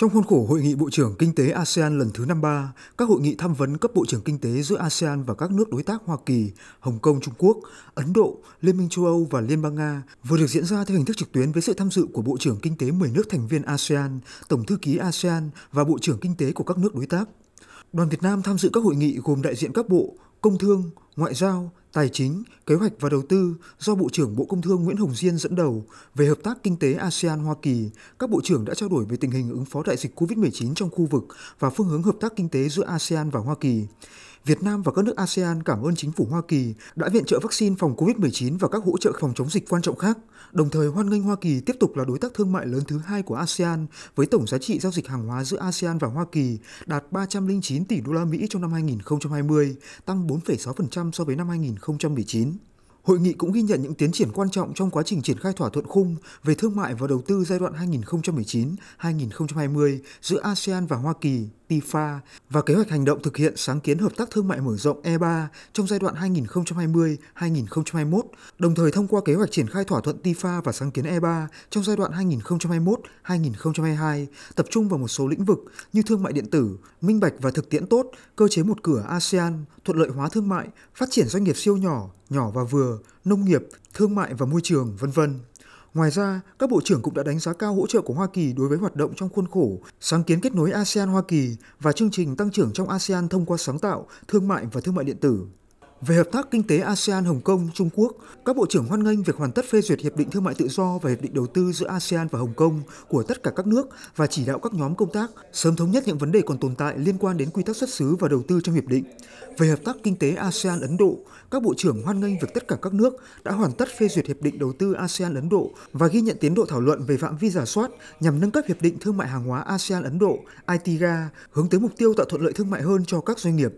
Trong khuôn khổ Hội nghị Bộ trưởng Kinh tế ASEAN lần thứ 53, các hội nghị tham vấn cấp Bộ trưởng Kinh tế giữa ASEAN và các nước đối tác Hoa Kỳ, Hồng Kông, Trung Quốc, Ấn Độ, Liên minh châu Âu và Liên bang Nga vừa được diễn ra theo hình thức trực tuyến với sự tham dự của Bộ trưởng Kinh tế 10 nước thành viên ASEAN, Tổng thư ký ASEAN và Bộ trưởng Kinh tế của các nước đối tác. Đoàn Việt Nam tham dự các hội nghị gồm đại diện các bộ, Công thương, Ngoại giao, Tài chính, Kế hoạch và Đầu tư do Bộ trưởng Bộ Công Thương Nguyễn Hồng Diên dẫn đầu về hợp tác kinh tế ASEAN-Hoa Kỳ, các bộ trưởng đã trao đổi về tình hình ứng phó đại dịch COVID-19 trong khu vực và phương hướng hợp tác kinh tế giữa ASEAN và Hoa Kỳ. Việt Nam và các nước ASEAN cảm ơn chính phủ Hoa Kỳ đã viện trợ vaccine phòng COVID-19 và các hỗ trợ phòng chống dịch quan trọng khác, đồng thời hoan nghênh Hoa Kỳ tiếp tục là đối tác thương mại lớn thứ hai của ASEAN với tổng giá trị giao dịch hàng hóa giữa ASEAN và Hoa Kỳ đạt 309 tỷ đô la Mỹ trong năm 2020, tăng 4,6% 5% so với năm 2019. Hội nghị cũng ghi nhận những tiến triển quan trọng trong quá trình triển khai thỏa thuận khung về thương mại và đầu tư giai đoạn 2019-2020 giữa ASEAN và Hoa Kỳ TIFA và kế hoạch hành động thực hiện sáng kiến hợp tác thương mại mở rộng E3 trong giai đoạn 2020-2021, đồng thời thông qua kế hoạch triển khai thỏa thuận TIFA và sáng kiến E3 trong giai đoạn 2021-2022, tập trung vào một số lĩnh vực như thương mại điện tử, minh bạch và thực tiễn tốt, cơ chế một cửa ASEAN, thuận lợi hóa thương mại, phát triển doanh nghiệp siêu nhỏ, nhỏ và vừa, nông nghiệp, thương mại và môi trường, vân vân. Ngoài ra, các bộ trưởng cũng đã đánh giá cao hỗ trợ của Hoa Kỳ đối với hoạt động trong khuôn khổ sáng kiến kết nối ASEAN Hoa Kỳ và chương trình tăng trưởng trong ASEAN thông qua sáng tạo, thương mại và thương mại điện tử. Về hợp tác kinh tế ASEAN Hồng Kông Trung Quốc, các bộ trưởng hoan nghênh việc hoàn tất phê duyệt hiệp định thương mại tự do và hiệp định đầu tư giữa ASEAN và Hồng Kông của tất cả các nước và chỉ đạo các nhóm công tác sớm thống nhất những vấn đề còn tồn tại liên quan đến quy tắc xuất xứ và đầu tư trong hiệp định. Về hợp tác kinh tế ASEAN Ấn Độ, các bộ trưởng hoan nghênh việc tất cả các nước đã hoàn tất phê duyệt hiệp định đầu tư ASEAN Ấn Độ và ghi nhận tiến độ thảo luận về phạm vi giả soát nhằm nâng cấp hiệp định thương mại hàng hóa ASEAN Ấn Độ (ITGA) hướng tới mục tiêu tạo thuận lợi thương mại hơn cho các doanh nghiệp.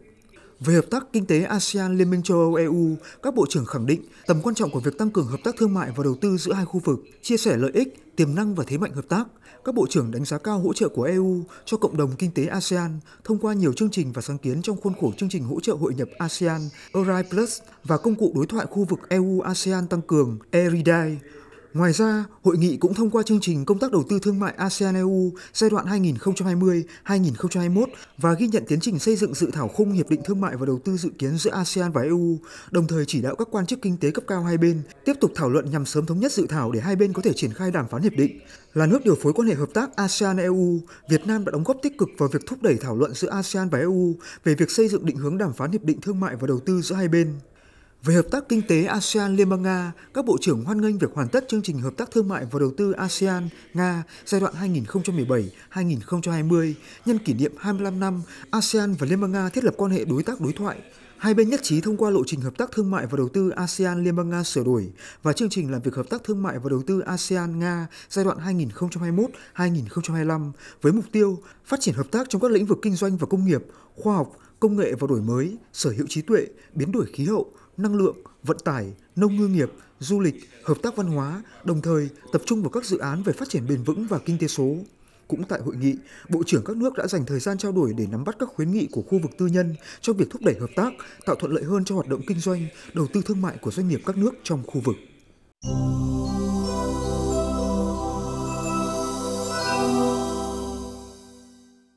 Về hợp tác kinh tế ASEAN Liên minh châu Âu EU, các bộ trưởng khẳng định tầm quan trọng của việc tăng cường hợp tác thương mại và đầu tư giữa hai khu vực, chia sẻ lợi ích, tiềm năng và thế mạnh hợp tác. Các bộ trưởng đánh giá cao hỗ trợ của EU cho cộng đồng kinh tế ASEAN thông qua nhiều chương trình và sáng kiến trong khuôn khổ chương trình hỗ trợ hội nhập ASEAN, Orai Plus và công cụ đối thoại khu vực EU ASEAN tăng cường, ERIDAI. Ngoài ra, hội nghị cũng thông qua chương trình công tác đầu tư thương mại ASEAN-EU giai đoạn 2020-2021 và ghi nhận tiến trình xây dựng dự thảo khung hiệp định thương mại và đầu tư dự kiến giữa ASEAN và EU, đồng thời chỉ đạo các quan chức kinh tế cấp cao hai bên tiếp tục thảo luận nhằm sớm thống nhất dự thảo để hai bên có thể triển khai đàm phán hiệp định. Là nước điều phối quan hệ hợp tác ASEAN-EU, Việt Nam đã đóng góp tích cực vào việc thúc đẩy thảo luận giữa ASEAN và EU về việc xây dựng định hướng đàm phán hiệp định thương mại và đầu tư giữa hai bên. Về hợp tác kinh tế ASEAN Liên bang Nga, các bộ trưởng hoan nghênh việc hoàn tất chương trình hợp tác thương mại và đầu tư ASEAN Nga giai đoạn 2017-2020 nhân kỷ niệm 25 năm ASEAN và Liên bang Nga thiết lập quan hệ đối tác đối thoại. Hai bên nhất trí thông qua lộ trình hợp tác thương mại và đầu tư ASEAN Liên bang Nga sửa đổi và chương trình làm việc hợp tác thương mại và đầu tư ASEAN Nga giai đoạn 2021-2025 với mục tiêu phát triển hợp tác trong các lĩnh vực kinh doanh và công nghiệp, khoa học, công nghệ và đổi mới, sở hữu trí tuệ, biến đổi khí hậu, năng lượng, vận tải, nông ngư nghiệp, du lịch, hợp tác văn hóa, đồng thời tập trung vào các dự án về phát triển bền vững và kinh tế số. Cũng tại hội nghị, Bộ trưởng các nước đã dành thời gian trao đổi để nắm bắt các khuyến nghị của khu vực tư nhân trong việc thúc đẩy hợp tác, tạo thuận lợi hơn cho hoạt động kinh doanh, đầu tư thương mại của doanh nghiệp các nước trong khu vực.